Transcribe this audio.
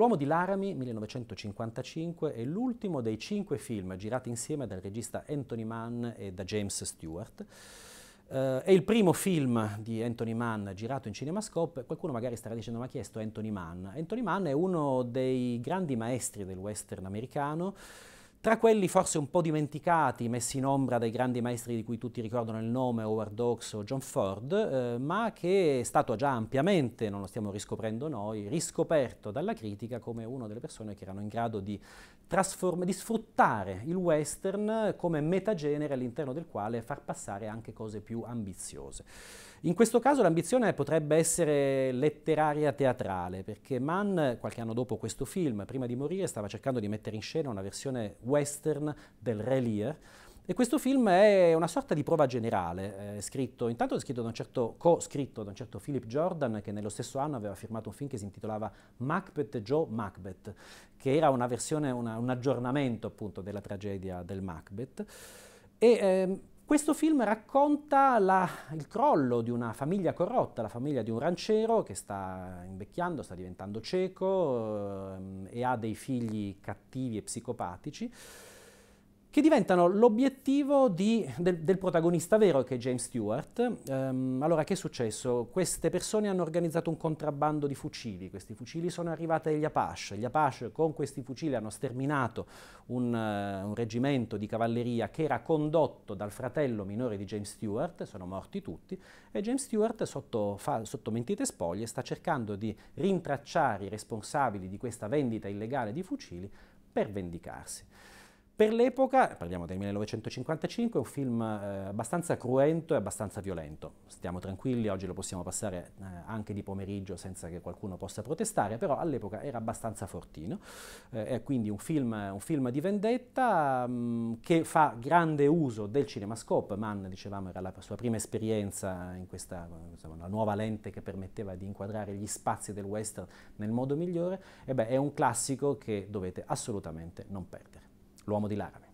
L'uomo di Laramie, 1955, è l'ultimo dei cinque film girati insieme dal regista Anthony Mann e da James Stewart. Uh, è il primo film di Anthony Mann girato in cinemascope. Qualcuno magari starà dicendo: Ma chi è sto Anthony Mann? Anthony Mann è uno dei grandi maestri del western americano. Tra quelli forse un po' dimenticati, messi in ombra dai grandi maestri di cui tutti ricordano il nome, Howard Hawks o John Ford, eh, ma che è stato già ampiamente, non lo stiamo riscoprendo noi, riscoperto dalla critica come una delle persone che erano in grado di, di sfruttare il western come metagenere all'interno del quale far passare anche cose più ambiziose. In questo caso l'ambizione potrebbe essere letteraria teatrale, perché Mann, qualche anno dopo questo film, prima di morire, stava cercando di mettere in scena una versione western del Re Lear. E questo film è una sorta di prova generale, eh, scritto, intanto è scritto da un certo, co-scritto da un certo Philip Jordan che nello stesso anno aveva firmato un film che si intitolava Macbeth Joe Macbeth, che era una versione, una, un aggiornamento appunto della tragedia del Macbeth. E ehm, questo film racconta la, il crollo di una famiglia corrotta, la famiglia di un ranciero che sta invecchiando, sta diventando cieco ehm, e ha dei figli cattivi e psicopatici che diventano l'obiettivo di, del, del, protagonista vero che è James Stewart. Ehm, allora che è successo? Queste persone hanno organizzato un contrabbando di fucili, questi fucili sono arrivati agli Apache, gli Apache con questi fucili hanno sterminato un, uh, un reggimento di cavalleria che era condotto dal fratello minore di James Stewart, sono morti tutti, e James Stewart sotto, fa, sotto mentite spoglie sta cercando di rintracciare i responsabili di questa vendita illegale di fucili per vendicarsi. Per l'epoca, parliamo del 1955, è un film eh, abbastanza cruento e abbastanza violento. Stiamo tranquilli, oggi lo possiamo passare eh, anche di pomeriggio senza che qualcuno possa protestare, però all'epoca era abbastanza fortino. Eh, è quindi un film, un film di vendetta mh, mm, che fa grande uso del cinemascope. Mann, dicevamo, era la sua prima esperienza in questa insomma, nuova lente che permetteva di inquadrare gli spazi del western nel modo migliore. E beh, è un classico che dovete assolutamente non perdere l'uomo di Laramie.